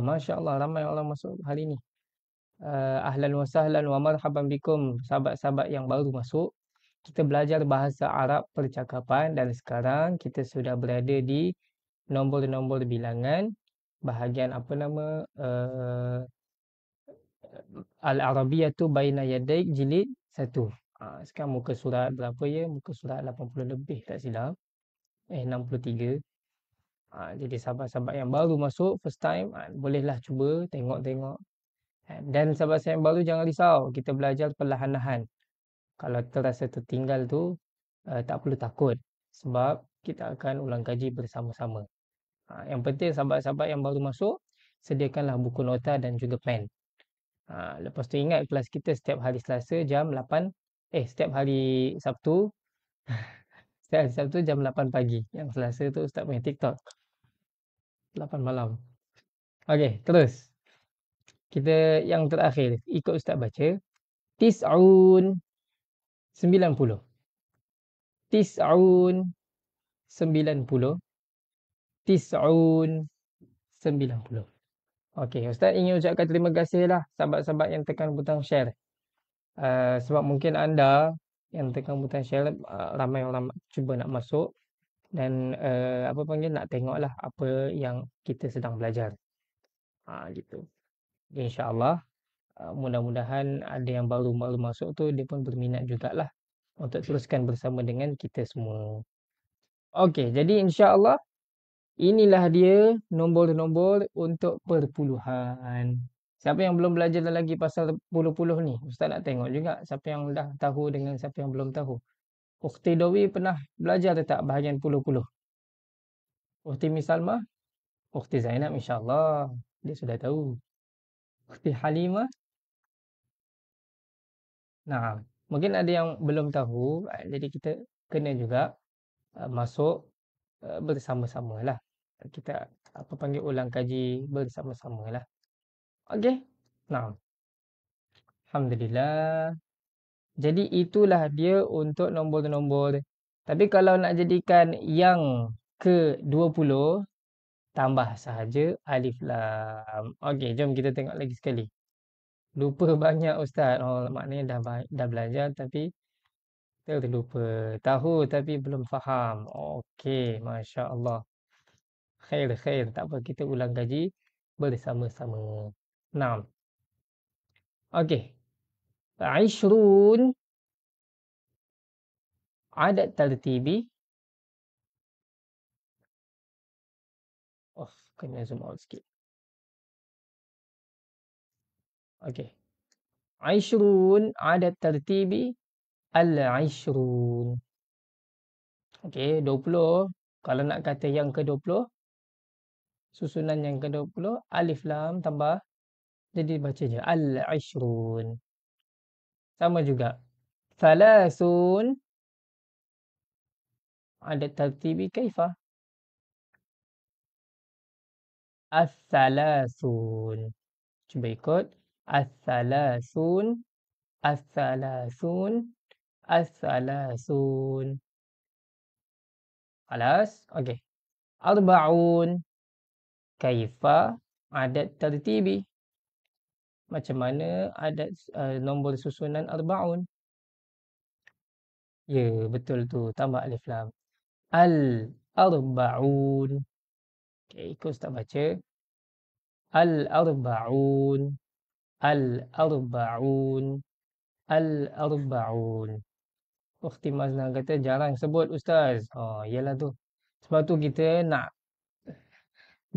masya-Allah ramai orang masuk hari ni uh, ahlan wa sahlan wa marhaban bikum sahabat-sahabat yang baru masuk kita belajar bahasa Arab percakapan dan sekarang kita sudah berada di nombor-nombor bilangan bahagian apa nama uh, eh, Al-Arabiyah tu Baina Yadaik jilid satu Ha, sekarang muka surat berapa ya? Muka surat 80 lebih tak silap. Eh 63. Ha, jadi sahabat-sahabat yang baru masuk first time ha, bolehlah cuba tengok-tengok. Ha, dan sahabat-sahabat yang baru jangan risau. Kita belajar perlahan-lahan. Kalau terasa tertinggal tu uh, tak perlu takut. Sebab kita akan ulang kaji bersama-sama. Ha, yang penting sahabat-sahabat yang baru masuk, sediakanlah buku nota dan juga pen. Ha, lepas tu ingat kelas kita setiap hari Selasa jam 8, eh setiap hari Sabtu, setiap hari Sabtu jam 8 pagi. Yang Selasa tu Ustaz punya TikTok. 8 malam. Okay, terus. Kita yang terakhir, ikut Ustaz baca. Tis'un 90. Tis'un tis'un sembilan puluh. Okey, Ustaz ingin ucapkan terima kasih lah, sahabat-sahabat yang tekan butang share. Uh, sebab mungkin anda yang tekan butang share uh, ramai orang cuba nak masuk dan uh, apa panggil nak tengok lah apa yang kita sedang belajar. Ha gitu. Insya-Allah uh, mudah-mudahan ada yang baru-baru masuk tu dia pun berminat jugalah untuk teruskan bersama dengan kita semua. Okey, jadi insya-Allah Inilah dia nombor-nombor untuk perpuluhan. Siapa yang belum belajar lagi pasal puluh-puluh ni? Ustaz nak tengok juga siapa yang dah tahu dengan siapa yang belum tahu. Ukhti Dawi pernah belajar tak bahagian puluh-puluh? Ukhti Misalma, Ukhti Zainab insyaAllah. Dia sudah tahu. Ukhti Halimah? Nah, mungkin ada yang belum tahu. Jadi kita kena juga uh, masuk Eh, bersama-samalah. Kita apa panggil ulang kaji bersama-samalah. Okey. Nah. Alhamdulillah. Jadi itulah dia untuk nombor-nombor. Tapi kalau nak jadikan yang ke-20 tambah sahaja alif lam. Okey, jom kita tengok lagi sekali. Lupa banyak ustaz. Oh, maknanya dah dah belajar tapi kita terlupa. Tahu tapi belum faham. Okey, Masya Allah. Khair, khair. Tak apa, kita ulang gaji bersama-sama. Enam. Okey. Aishrun. Adat tertibi. Oh, kena zoom out sikit. Okey. Aishrun adat tertibi. Al-Ishrun. Okey, 20. Kalau nak kata yang ke-20. Susunan yang ke-20. Alif Lam tambah. Jadi bacanya. Al-Ishrun. Sama juga. Thalasun. Ada tertibi kaifah. Al-Thalasun. Cuba ikut. Al-Thalasun. Al-Thalasun al Alas. Okey. Arba'un. Kaifa. Adat tertibi. Macam mana adat uh, nombor susunan Arba'un? Ya, yeah, betul tu. Tambah alif lam. Al-Arba'un. Okey, ikut tak baca. Al-Arba'un. Al-Arba'un. Al-Arba'un. al arbaun al arbaun al arbaun Mufti Maznah kata jarang sebut ustaz. Oh, iyalah tu. Sebab tu kita nak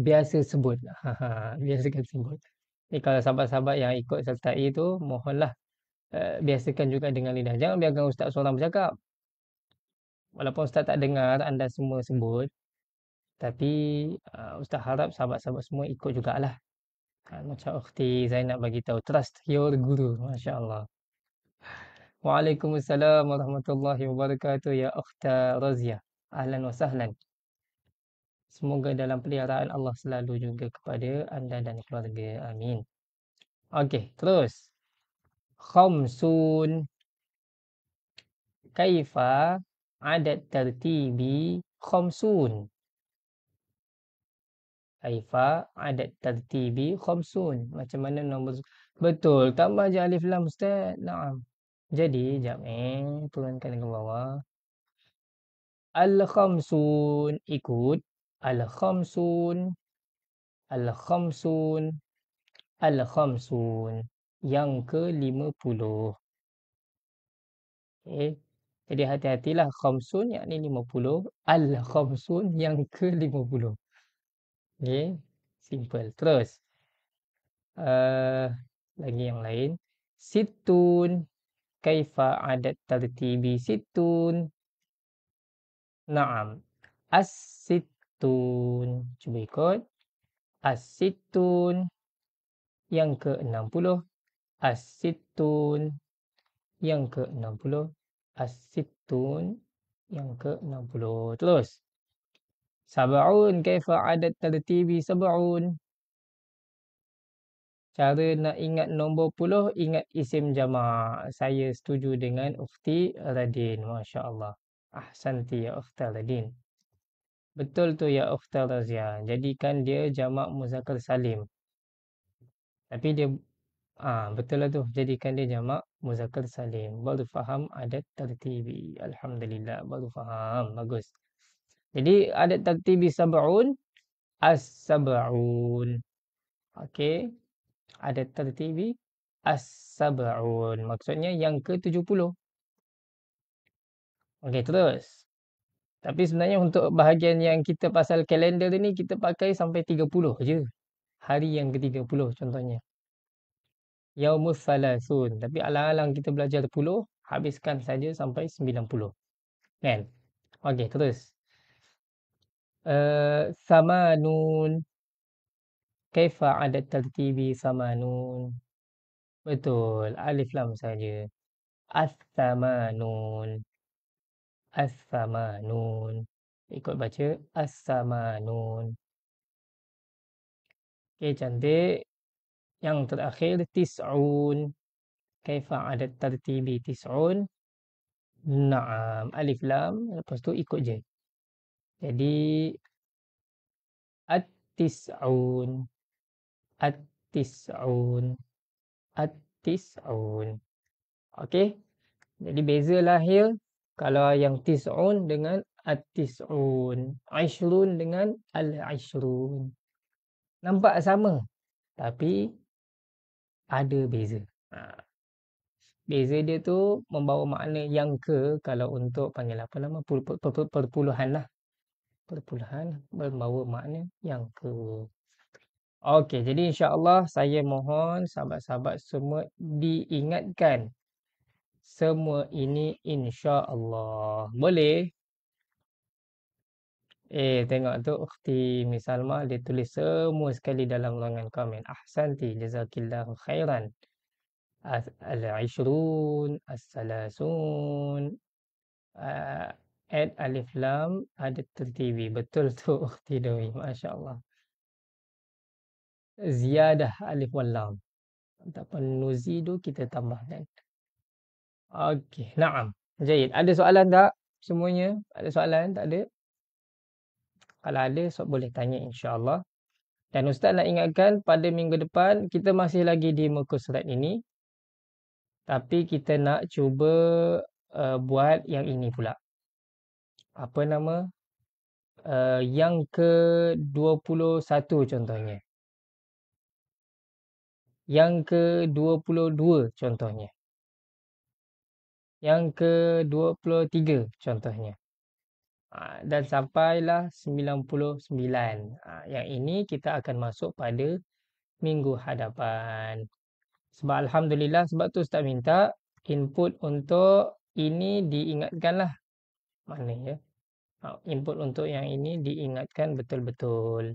biasa sebut. Ha, ha, biasakan sebut. ni eh, kalau sahabat-sahabat yang ikut serta itu, mohonlah uh, biasakan juga dengan lidah. Jangan biarkan ustaz seorang bercakap. Walaupun ustaz tak dengar anda semua sebut, tapi uh, ustaz harap sahabat-sahabat semua ikut jugalah. Uh, macam ukhti Zainab bagi tahu trust your guru. Masya-Allah. Waalaikumsalam warahmatullahi wabarakatuh ya akhta Razia. Ahlan wa sahlan. Semoga dalam peliharaan Allah selalu juga kepada anda dan keluarga. Amin. Okey, terus. Khamsun. Kaifa adat tertibi khamsun. Kaifa adat tertibi khamsun. Macam mana nombor... Betul. Tambah je alif lam, Ustaz. Naam. Jadi, jam eh. Turunkan ke bawah. Al-Khamsun ikut. Al-Khamsun. Al-Khamsun. Al-Khamsun. Yang ke lima puluh. Okay. Eh, jadi, hati-hatilah. Khamsun yang ni lima puluh. Al-Khamsun yang ke lima puluh. Okay. Simple. Terus. Uh, lagi yang lain. Situn kaifa adat tertibi situn. Naam. As-situn. Cuba ikut. As-situn. Yang ke-60. As-situn. Yang ke-60. As-situn. Yang ke-60. Terus. Sab'un. Kaifa adat tertibi sab'un cara nak ingat nombor puluh, ingat isim jama'ah. Saya setuju dengan Ukhti Radin. Masya Allah. Ahsanti ya Ukhti Radin. Betul tu ya Ukhti Razia. Jadikan dia jama' muzakar salim. Tapi dia, ah ha, betul lah tu. Jadikan dia jama' muzakar salim. Baru faham adat tertibi. Alhamdulillah. Baru faham. Bagus. Jadi adat tertibi sab'un. As-sab'un. Okey ada tertib as-sab'un. Maksudnya yang ke-70. Okey, terus. Tapi sebenarnya untuk bahagian yang kita pasal kalender ni, kita pakai sampai 30 je. Hari yang ke-30 contohnya. Yaumus salasun. Tapi alang-alang kita belajar 10, habiskan saja sampai 90. Kan? Okey, terus. Uh, samanun. Kaifa adat tertibi samanun. Betul. Alif lam saja. As-samanun. As-samanun. Ikut baca. As-samanun. Okey, cantik. Yang terakhir, tis'un. Kaifa adat tertibi tis'un. Naam. Alif lam. Lepas tu ikut je. Jadi, at At-tis'un. At-tis'un. At-tis'un. Okey. Jadi bezalah here. Ya, kalau yang tis'un dengan at-tis'un. Aishrun dengan al-aishrun. Nampak sama. Tapi ada beza. Ha. Beza dia tu membawa makna yang ke kalau untuk panggil apa nama per, per, per, perpuluhan lah. Perpuluhan membawa makna yang ke. Okey, jadi insya Allah saya mohon sahabat-sahabat semua diingatkan semua ini insya Allah Boleh? Eh, tengok tu Ukhti Misalma dia tulis semua sekali dalam ruangan komen. Ahsanti, jazakillahu khairan. Al-Ishrun, Al-Salasun. Uh, eh, Ad Alif Lam, ada TV. Betul tu Ukhti Dewi, Masya Allah ziyadah alif wal lam ataupun nuzidu kita tambahkan okey naam jayid ada soalan tak semuanya ada soalan tak ada kalau ada so boleh tanya insyaallah dan ustaz nak ingatkan pada minggu depan kita masih lagi di muka surat ini tapi kita nak cuba uh, buat yang ini pula apa nama uh, yang ke 21 contohnya yang ke-22 contohnya. Yang ke-23 contohnya. Ha, dan sampailah 99. Ha, yang ini kita akan masuk pada minggu hadapan. Sebab Alhamdulillah sebab tu Ustaz minta input untuk ini diingatkan lah Mana ya? Ha, input untuk yang ini diingatkan betul-betul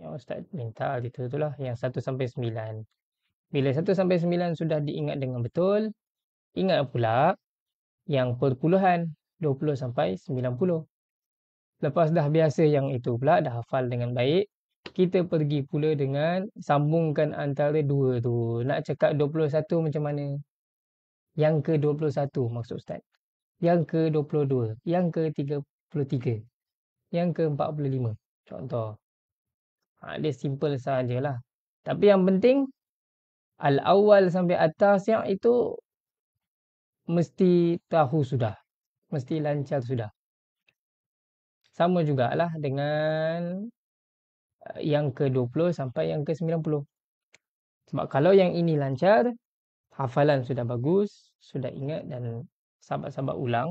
yang ustaz minta itu itulah yang 1 sampai 9 bila 1 sampai 9 sudah diingat dengan betul ingat pula yang perpuluhan 20 sampai 90 lepas dah biasa yang itu pula dah hafal dengan baik kita pergi pula dengan sambungkan antara dua tu nak cakap 21 macam mana yang ke 21 maksud ustaz yang ke 22 yang ke 33 yang ke 45 contoh Ha, dia simple sahajalah. Tapi yang penting, al awal sampai atas yang itu mesti tahu sudah. Mesti lancar sudah. Sama juga lah dengan eh, yang ke-20 sampai yang ke-90. Sebab kalau yang ini lancar, hafalan sudah bagus, sudah ingat dan sahabat-sahabat ulang.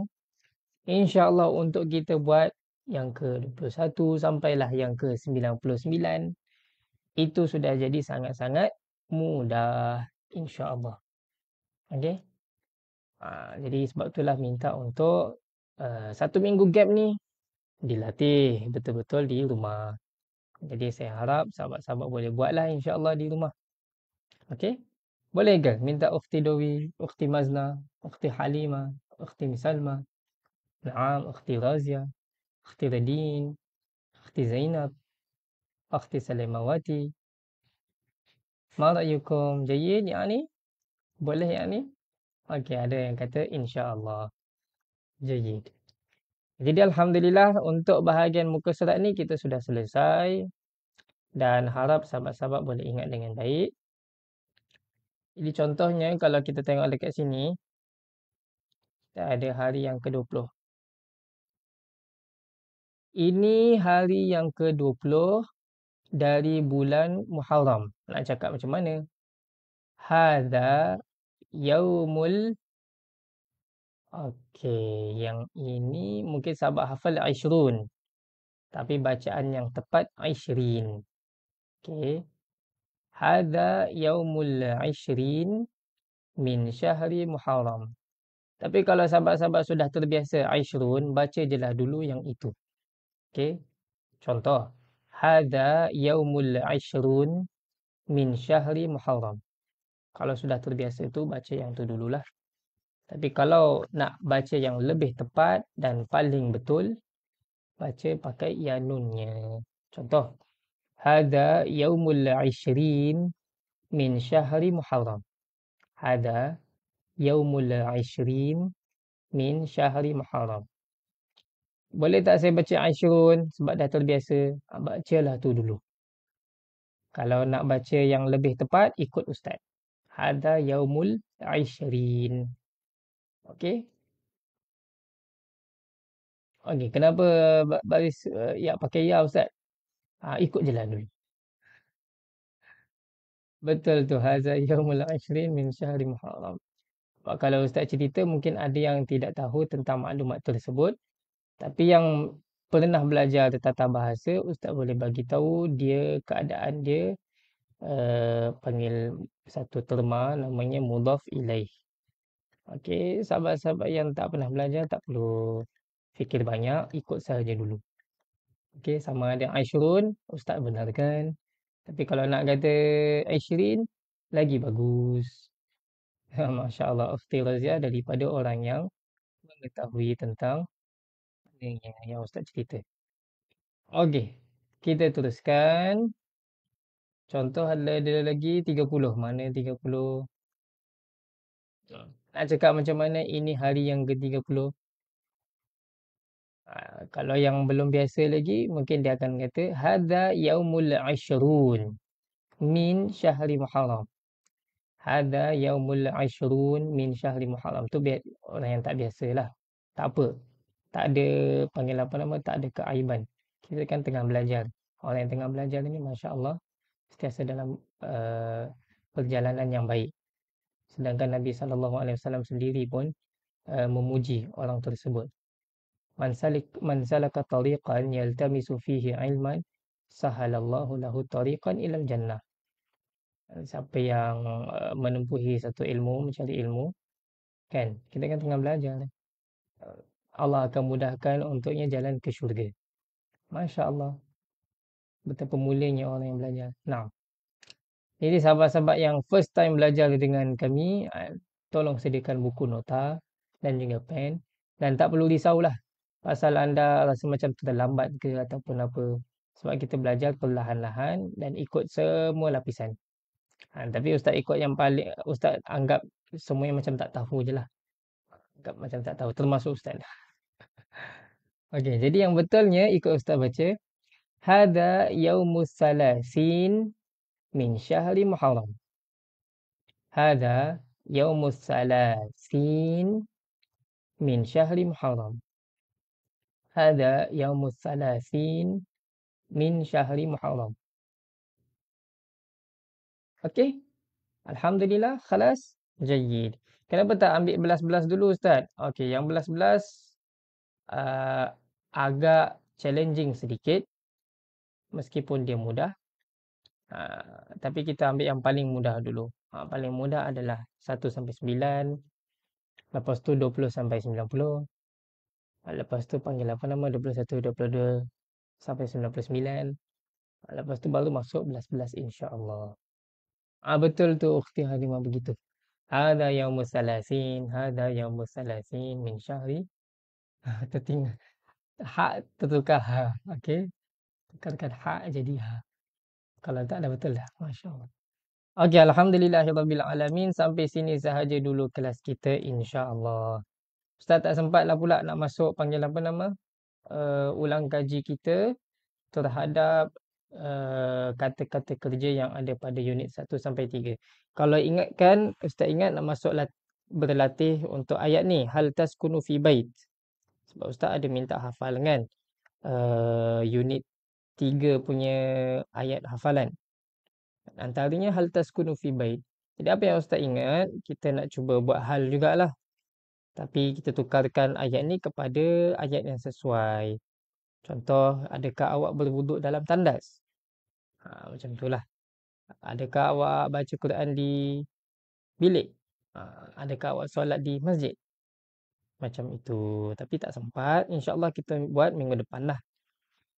InsyaAllah untuk kita buat yang ke-21 sampailah yang ke-99 itu sudah jadi sangat-sangat mudah insya-Allah. Okey. Ha, jadi sebab itulah minta untuk uh, satu minggu gap ni dilatih betul-betul di rumah. Jadi saya harap sahabat-sahabat boleh buatlah insya-Allah di rumah. Okey. Boleh ke minta ukhti Dowi, ukhti Mazna, ukhti Halima, ukhti Misalma, Naam, ukhti Razia, Akhti Radin, Akhti Zainab, Akhti سلمواتي ما رأيكم جيد يعني boleh يعني okay ada yang kata insyaallah Allah jadi Alhamdulillah untuk bahagian muka surat ni kita sudah selesai dan harap sahabat-sahabat boleh ingat dengan baik. Jadi contohnya kalau kita tengok dekat sini, kita ada hari yang ke-20. Ini hari yang ke-20 dari bulan Muharram. Nak cakap macam mana? Hadha yaumul Okey, yang ini mungkin sahabat hafal Aishrun. Tapi bacaan yang tepat Aishrin. Okey. Hadha yaumul Aishrin min syahri Muharram. Tapi kalau sahabat-sahabat sudah terbiasa Aishrun, baca je lah dulu yang itu. Okey. Contoh, hada yaumul ashrun min syahri Muharram. Kalau sudah terbiasa itu baca yang tu dululah. Tapi kalau nak baca yang lebih tepat dan paling betul, baca pakai ya Contoh, hada yaumul ashrin min syahri Muharram. Hada yaumul ashrin min syahri Muharram boleh tak saya baca Aisyun sebab dah terbiasa, ah, baca lah tu dulu. Kalau nak baca yang lebih tepat, ikut Ustaz. Hada yaumul Aisyrin. Okey. Okey, kenapa baris uh, ya pakai ya Ustaz? Ha, ikut je lah dulu. Betul tu. Hada yaumul Aisyrin min syahri Muharram. kalau Ustaz cerita, mungkin ada yang tidak tahu tentang maklumat tersebut. Tapi yang pernah belajar tata bahasa, ustaz boleh bagi tahu dia keadaan dia uh, panggil satu terma namanya mudhaf ilaih. Okey, sahabat-sahabat yang tak pernah belajar tak perlu fikir banyak, ikut saja dulu. Okey, sama ada Aishrun, ustaz benarkan. Tapi kalau nak kata Aishrin, lagi bagus. Masya Allah, Ufti Razia daripada orang yang mengetahui tentang sebagainya yang Ustaz cerita. Okey, kita teruskan. Contoh ada, ada lagi 30. Mana 30? Nak cakap macam mana ini hari yang ke-30? Uh, ha, kalau yang belum biasa lagi, mungkin dia akan kata Hada yaumul ashrun min syahri muharram. Hada yaumul ashrun min syahri muharram. Itu orang yang tak biasa lah. Tak apa tak ada panggil apa nama tak ada keaiban kita kan tengah belajar orang yang tengah belajar ini masya Allah setiasa dalam uh, perjalanan yang baik sedangkan Nabi saw sendiri pun uh, memuji orang tersebut mansalik mansalaka tariqan yaltamisu fihi ilman sahalallahu lahu tariqan ilal jannah siapa yang uh, menempuhi satu ilmu mencari ilmu kan kita kan tengah belajar Allah akan mudahkan untuknya jalan ke syurga. Masya Allah. Betapa mulianya orang yang belajar. Nah. Jadi sahabat-sahabat yang first time belajar dengan kami, eh, tolong sediakan buku nota dan juga pen. Dan tak perlu risaulah pasal anda rasa macam terlambat ke ataupun apa. Sebab kita belajar perlahan-lahan dan ikut semua lapisan. Ha, tapi ustaz ikut yang paling, ustaz anggap semuanya macam tak tahu je lah. Anggap macam tak tahu, termasuk ustaz Okey, jadi yang betulnya ikut ustaz baca Hada yaumus salasin min syahri muharram. Hadza yaumus salasin min syahri muharram. Hadza yaumus salasin min syahri muharram. Okey. Alhamdulillah, خلاص. Jayyid. Kenapa tak ambil belas-belas dulu ustaz? Okey, yang belas-belas ah, agak challenging sedikit meskipun dia mudah uh, tapi kita ambil yang paling mudah dulu uh, paling mudah adalah 1 sampai 9 lepas tu 20 sampai 90 uh, ha, lepas tu panggil apa nama 21 22 sampai 99 Lepas tu baru masuk belas-belas insyaAllah. Ah, betul tu ukti Halimah begitu. Ada yang salasin. ada yang salasin. Min syahri. Tertinggal hak tertukar ha okey tukarkan hak jadi ha kalau tak ada betul dah masyaallah okey alhamdulillahirabbil alamin sampai sini sahaja dulu kelas kita insyaallah ustaz tak sempatlah pula nak masuk panggil apa nama uh, ulang kaji kita terhadap eh, kata-kata uh, kerja yang ada pada unit 1 sampai 3 kalau ingatkan ustaz ingat nak masuk berlatih untuk ayat ni hal taskunu fi bait sebab ustaz ada minta hafal kan uh, unit 3 punya ayat hafalan. Antaranya hal taskunu fi bait. Jadi apa yang ustaz ingat, kita nak cuba buat hal jugalah. Tapi kita tukarkan ayat ni kepada ayat yang sesuai. Contoh, adakah awak berwuduk dalam tandas? Ha, macam lah. Adakah awak baca Quran di bilik? Ha, adakah awak solat di masjid? macam itu. Tapi tak sempat. InsyaAllah kita buat minggu depan lah.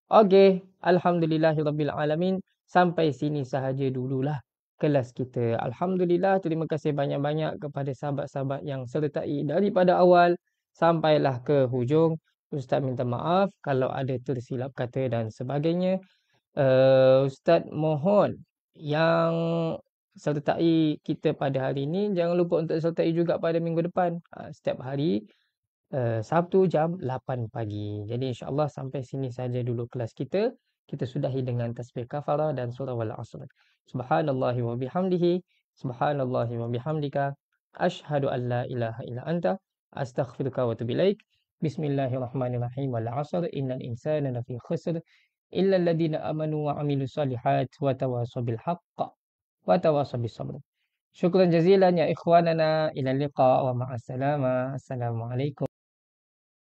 Okay. Alhamdulillahirrabbilalamin. Sampai sini sahaja dululah kelas kita. Alhamdulillah. Terima kasih banyak-banyak kepada sahabat-sahabat yang sertai daripada awal. Sampailah ke hujung. Ustaz minta maaf kalau ada tersilap kata dan sebagainya. Uh, Ustaz mohon yang sertai kita pada hari ini. Jangan lupa untuk sertai juga pada minggu depan. Uh, Setiap hari. Eh, Sabtu jam 8 pagi. Jadi insya-Allah sampai sini saja dulu kelas kita. Kita sudahi dengan tasbih kafarah dan surah al-asr. Subhanallahi wa bihamdihi. Subhanallahi wa bihamdika. Ashhadu an la ilaha illa anta. Astaghfiruka wa atubu Bismillahirrahmanirrahim. Wal 'asr innal insana lafi khusr illa alladhina amanu wa 'amilus salihat wa tawasubil bil wa tawasubil bis sabr. Syukran jazilan ya ikhwanana ila liqa wa ma'assalama. Assalamualaikum.